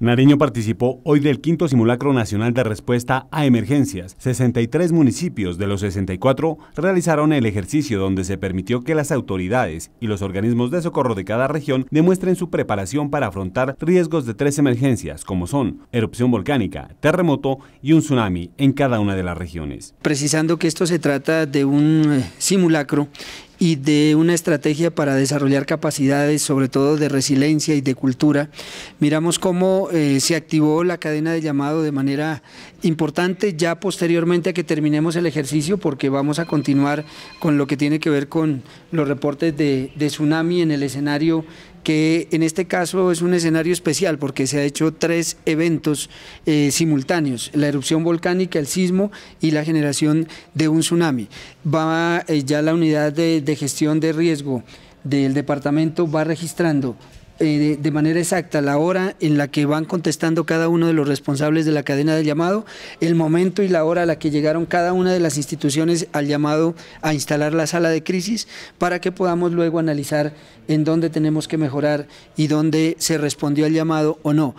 Nariño participó hoy del quinto simulacro nacional de respuesta a emergencias. 63 municipios de los 64 realizaron el ejercicio donde se permitió que las autoridades y los organismos de socorro de cada región demuestren su preparación para afrontar riesgos de tres emergencias como son erupción volcánica, terremoto y un tsunami en cada una de las regiones. Precisando que esto se trata de un eh, simulacro y de una estrategia para desarrollar capacidades, sobre todo de resiliencia y de cultura. Miramos cómo eh, se activó la cadena de llamado de manera importante ya posteriormente a que terminemos el ejercicio, porque vamos a continuar con lo que tiene que ver con los reportes de tsunami en el escenario que en este caso es un escenario especial porque se ha hecho tres eventos eh, simultáneos, la erupción volcánica, el sismo y la generación de un tsunami. Va eh, ya la unidad de gestión de riesgo del departamento va registrando eh, de manera exacta la hora en la que van contestando cada uno de los responsables de la cadena del llamado, el momento y la hora a la que llegaron cada una de las instituciones al llamado a instalar la sala de crisis para que podamos luego analizar en dónde tenemos que mejorar y dónde se respondió al llamado o no.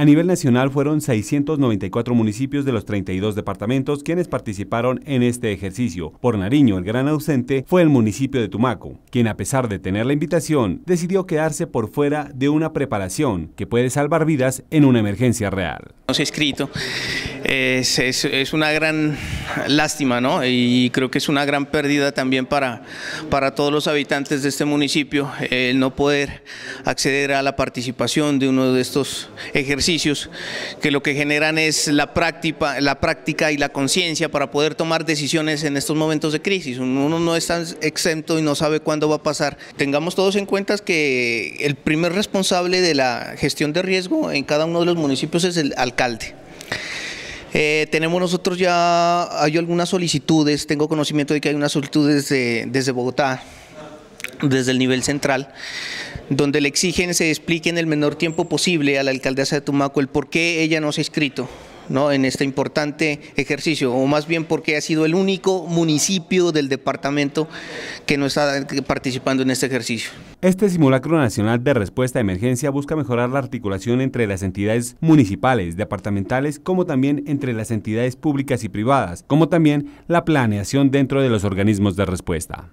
A nivel nacional fueron 694 municipios de los 32 departamentos quienes participaron en este ejercicio. Por Nariño, el gran ausente fue el municipio de Tumaco, quien a pesar de tener la invitación, decidió quedarse por fuera de una preparación que puede salvar vidas en una emergencia real. No se ha escrito, es, es, una gran lástima, ¿no? Y creo que es una gran pérdida también para, para todos los habitantes de este municipio el no poder acceder a la participación de uno de estos ejercicios que lo que generan es la práctica, la práctica y la conciencia para poder tomar decisiones en estos momentos de crisis. Uno no está exento y no sabe cuándo va a pasar. Tengamos todos en cuenta que el primer responsable de la gestión de riesgo en cada uno de los municipios es el alcalde. Eh, tenemos nosotros ya, hay algunas solicitudes, tengo conocimiento de que hay unas solicitudes desde Bogotá desde el nivel central, donde le exigen se explique en el menor tiempo posible a la alcaldesa de Tumaco el por qué ella no se ha inscrito. ¿no? en este importante ejercicio, o más bien por qué ha sido el único municipio del departamento que no está participando en este ejercicio. Este simulacro nacional de respuesta a emergencia busca mejorar la articulación entre las entidades municipales, departamentales, como también entre las entidades públicas y privadas, como también la planeación dentro de los organismos de respuesta.